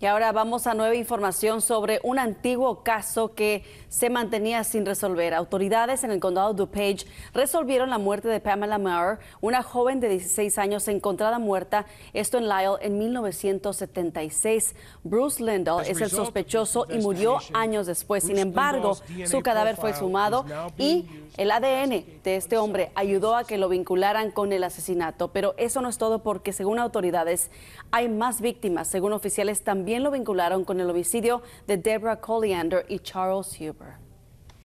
Y ahora vamos a nueva información sobre un antiguo caso que se mantenía sin resolver. Autoridades en el condado DuPage resolvieron la muerte de Pamela Maher, una joven de 16 años encontrada muerta, esto en Lyle en 1976. Bruce Lindell es el sospechoso y murió años después. Sin embargo, su cadáver fue sumado y el ADN este hombre ayudó a que lo vincularan con el asesinato, pero eso no es todo porque según autoridades hay más víctimas. Según oficiales también lo vincularon con el homicidio de Deborah Colliander y Charles Huber.